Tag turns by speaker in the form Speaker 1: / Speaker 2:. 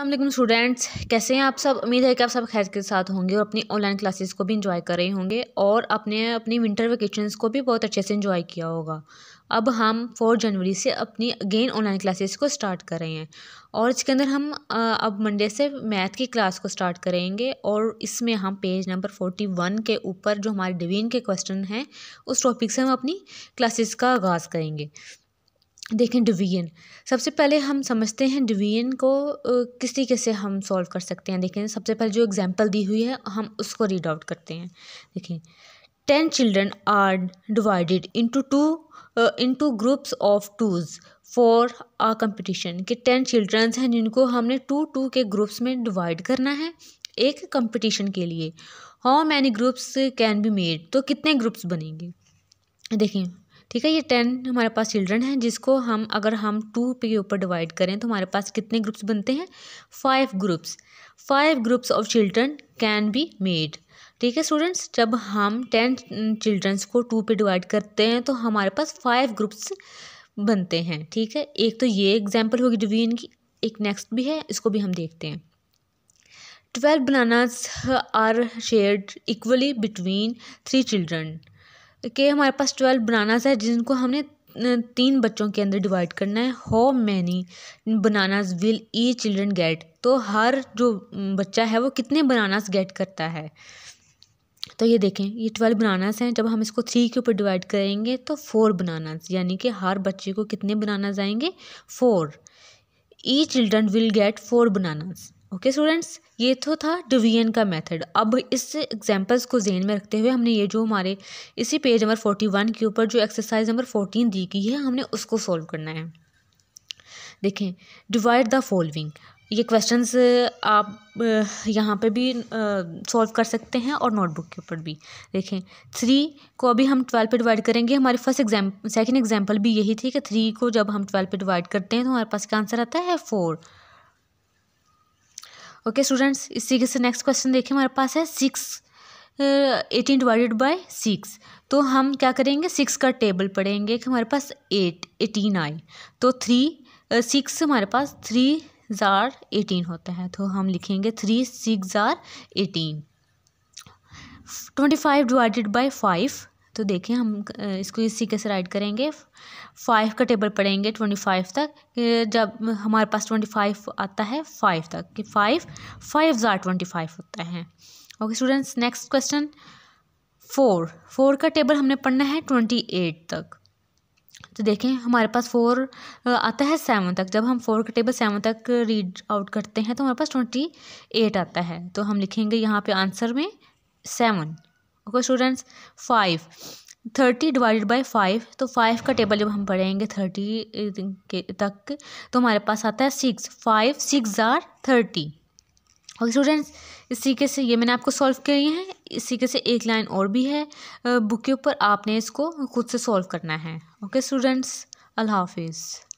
Speaker 1: अल्लाम स्टूडेंट्स कैसे हैं आप सब उम्मीद है कि आप सब खैर के साथ होंगे और अपनी ऑनलाइन क्लासेस को भी इंजॉय कर रहे होंगे और अपने अपनी विंटर वेकेशंस को भी बहुत अच्छे से इंजॉय किया होगा अब हम फोर जनवरी से अपनी अगेन ऑनलाइन क्लासेस को स्टार्ट कर रहे हैं और इसके अंदर हम अब मंडे से मैथ की क्लास को स्टार्ट करेंगे और इसमें हम पेज नंबर फोर्टी वन के ऊपर जो हमारे डिवीन के क्वेश्चन हैं उस टॉपिक से हम अपनी क्लासेस का आगाज़ करेंगे देखें डिवीजन सबसे पहले हम समझते हैं डिवीजन को किस तरीके से हम सॉल्व कर सकते हैं देखें सबसे पहले जो एग्जांपल दी हुई है हम उसको रीड आउट करते हैं देखें ten children are divided into two into groups of twos for a competition कि टेन चिल्ड्रंस हैं जिनको हमने टू टू के ग्रुप्स में डिवाइड करना है एक कंपटीशन के लिए how many groups can be made तो कितने ग्रुप्स बनेंगे देखें ठीक है ये टेन हमारे पास चिल्ड्रन हैं जिसको हम अगर हम टू पे के ऊपर डिवाइड करें तो हमारे पास कितने ग्रुप्स बनते हैं five groups five groups of children can be made ठीक है स्टूडेंट्स जब हम टेन चिल्ड्रंस को टू पे डिवाइड करते हैं तो हमारे पास फाइव ग्रुप्स बनते हैं ठीक है एक तो ये एग्जाम्पल होगी डिवीजन की एक नेक्स्ट भी है इसको भी हम देखते हैं twelve bananas are shared equally between three children के हमारे पास ट्वेल्व बनानाज है जिनको हमने तीन बच्चों के अंदर डिवाइड करना है how many bananas will each children get तो हर जो बच्चा है वो कितने बनानास गेट करता है तो ये देखें ये ट्वेल्व बनानाज हैं जब हम इसको थ्री के ऊपर डिवाइड करेंगे तो फोर बनानाज यानी कि हर बच्चे को कितने बनानाज आएंगे four each children will get four bananas okay students ये तो था डिवीजन का मेथड अब इस एग्जांपल्स को जेन में रखते हुए हमने ये जो हमारे इसी पेज नंबर फोर्टी वन के ऊपर जो एक्सरसाइज नंबर फोर्टीन दी गई है हमने उसको सॉल्व करना है देखें डिवाइड द फॉलोइंग ये क्वेश्चंस आप यहाँ पे भी सॉल्व कर सकते हैं और नोटबुक के ऊपर भी देखें थ्री को अभी हम ट्वेल्व पे डिवाइड करेंगे हमारे फर्स्ट एग्जाम सेकंड एग्जांपल भी यही थी कि थ्री को जब हम ट्वेल्व पे डिवाइड करते हैं तो हमारे पास क्या आंसर आता है फोर ओके स्टूडेंट्स इसी के से नेक्स्ट क्वेश्चन देखिए हमारे पास है six eighteen divided by six तो हम क्या करेंगे सिक्स का टेबल पढ़ेंगे कि हमारे पास एट एटीन आए तो थ्री सिक्स हमारे पास थ्री ज़ार एटीन होता है तो हम लिखेंगे थ्री सिक्स ज़ार eighteen twenty five divided by five तो देखें हम इसको इसी कैसे राइट करेंगे फाइव का टेबल पढ़ेंगे ट्वेंटी फाइव तक जब हमारे पास ट्वेंटी फाइव आता है फाइव तक कि फाइव फाइव ज़ार ट्वेंटी फाइव होता है okay students next question four four का टेबल हमने पढ़ना है ट्वेंटी एट तक तो देखें हमारे पास फोर आता है सेवन तक जब हम फोर का टेबल सेवन तक रीड आउट करते हैं तो हमारे पास ट्वेंटी एट आता है तो हम लिखेंगे यहाँ पे आंसर में seven okay students five thirty divided by five तो फाइव का टेबल जब हम पढ़ेंगे थर्टी के तक तो हमारे पास आता है सिक्स फाइव सिक्स ज़ार थर्टी और स्टूडेंट्स इस तरीके से ये मैंने आपको सॉल्व करी है इस तरीके से एक लाइन और भी है बुक के ऊपर आपने इसको खुद से सॉल्व करना है ओके स्टूडेंट्स अल्लाह हाफिज़